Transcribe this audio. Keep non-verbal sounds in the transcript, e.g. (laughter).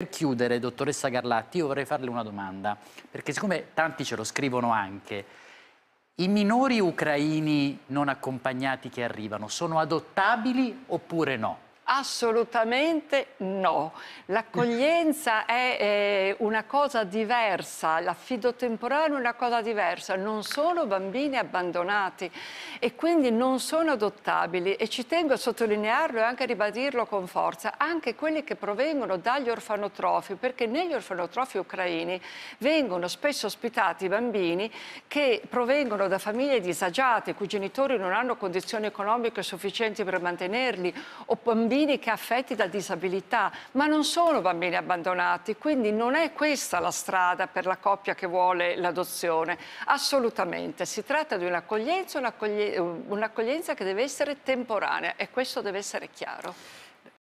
Per chiudere, dottoressa Garlatti, io vorrei farle una domanda, perché siccome tanti ce lo scrivono anche, i minori ucraini non accompagnati che arrivano sono adottabili oppure no? Assolutamente no. L'accoglienza (laughs) è eh, una cosa diversa, l'affido temporaneo è una cosa diversa. Non sono bambini abbandonati e quindi non sono adottabili e ci tengo a sottolinearlo e anche a ribadirlo con forza, anche quelli che provengono dagli orfanotrofi, perché negli orfanotrofi ucraini vengono spesso ospitati bambini che provengono da famiglie disagiate, i cui genitori non hanno condizioni economiche sufficienti per mantenerli o bambini bambini che affetti da disabilità, ma non sono bambini abbandonati, quindi non è questa la strada per la coppia che vuole l'adozione, assolutamente. Si tratta di un'accoglienza, un'accoglienza che deve essere temporanea e questo deve essere chiaro.